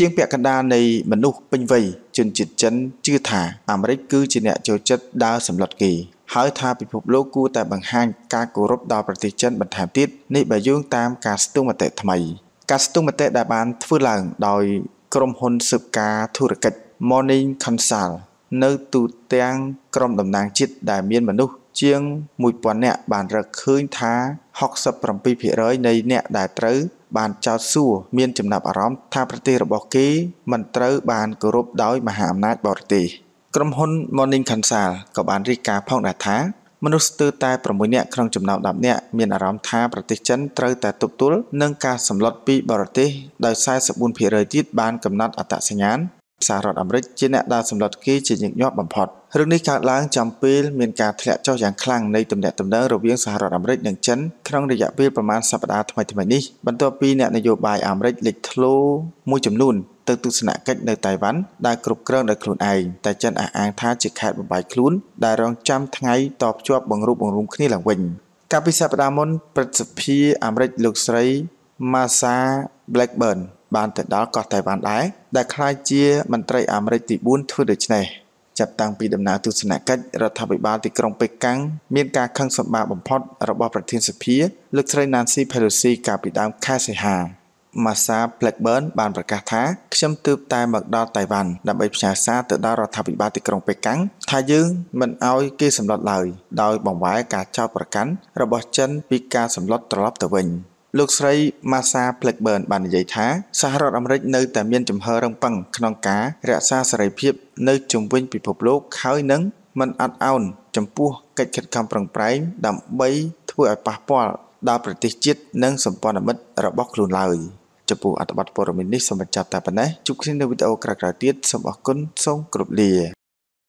ជាងពាក់កណ្ដាលនៃមនុស្សពេញវ័យជនជាតិចិនជឿថាអាមេរិកគឺជាអ្នកចូលចិត្តដើរសម្លុតគេហើយថាពិភពលោកគួរតែបង្ហាញការគោរពដល់ប្រទេសចិនបន្ថែមទៀតនេះបើយោងតាមការស្ទង់មតិថ្មី ការស្ទង់មតិដែលបានធ្វើឡើងដោយក្រុមហ៊ុនស៊ើបការធុរកិច្ច Morning Consult នៅទូទាំងក្រុមតំណាងជាតិដែលមានមនុស្សជាង1000នាក់បានរកឃើញថា67%នៃអ្នកដែលត្រូវបានចោទសួរមានចំណាប់អារម្មណ៍ថាប្រទេសរបស់គេមិនត្រូវបានគោរពដោយមហាអំណាចបរទេសក្រុមហ៊ុន Morning Consult ក៏បានរាយការណ៍ផងដែរថា មនុស្សស្ទើរតែ6នាក់ក្នុងចំណោម10នាក់មានអារម្មណ៍ថាប្រទេសចិនត្រូវតែទប់ទល់នឹងការសម្លុតពីបរទេសដោយ44%ទៀតបានកំណត់អត្តសញ្ញាណសហរដ្ឋអាមេរិកជាអ្នកដែលសម្លុតគេជាញឹកញាប់បំផុត។រឿងនេះកើតឡើងចំពេលមានការធ្លាក់ចុះយ៉ាងខ្លាំងនៃទំនាក់ទំនងរវាងសហរដ្ឋអាមេរិកនិងចិនក្នុងរយៈពេលប្រមាណសប្តាហ៍ថ្មីៗនេះបន្ទាប់ពីអ្នកនយោបាយអាមេរិកលេចធ្លោមួយចំនួនទៅទស្សនកិច្ចនៅតៃវ៉ាន់ដែលគ្រប់គ្រងដោយខ្លួនឯងតែចិនអះអាងថាជាខេត្តបំបាយខ្លួនដែលរងចាំថ្ងៃតបជាប់បង្រួបបង្រួមគ្នាឡើងវិញកាលពីសប្តាហ៍មុនព្រឹទ្ធសភាអាមេរិកលោកស្រី Masa Blackburn បានទៅដល់កោះតៃវ៉ាន់ដែរដែលក្លាយជាមន្ត្រីអាមេរិកទី4ធ្វើដូច្នេះ។ចាប់តាំងពីដំណើរទស្សនកិច្ចរដ្ឋាភិបាលទីក្រុងប៉េកាំងមានការខឹងសម្បាបំផុតរបស់ប្រធានសភាលោកស្រី Nancy Pelosi កាលពីដើមខែសីហា Massa Blackburn បានប្រកាសថាខ្ញុំទើបតែមកដល់តៃវ៉ាន់ដើម្បីផ្ញើសារទៅដល់រដ្ឋាភិបាលទីក្រុងប៉េកាំងថាយើងមិនអោយគេសម្លុតឡើយដោយបង្វែរការចោទប្រកាន់របស់ចិនពីការសម្លុតត្រឡប់ទៅវិញ។លោកស្រី Massa Blackburn បាននិយាយថាសហរដ្ឋអាមេរិកនៅតែមានចំហររឹងប៉ឹងក្នុងការរក្សាសេរីភាព នៅជំវិញពិភពលោកហើយនឹងមិនអត់ឱនចំពោះកិច្ចខិតខំប្រឹងប្រែងដើម្បីធ្វើឲ្យប៉ះពាល់ដល់ប្រទេសជាតិនិងសម្ព័ន្ធមិត្តរបស់ខ្លួនឡើយចំពោះអត្ថបទព័ត៌មាននេះសូមបញ្ចប់តែប៉ុណ្ណេះជួបគ្នានៅវីដេអូក្រោយៗទៀតសូមអរគុណសូមគោរពលា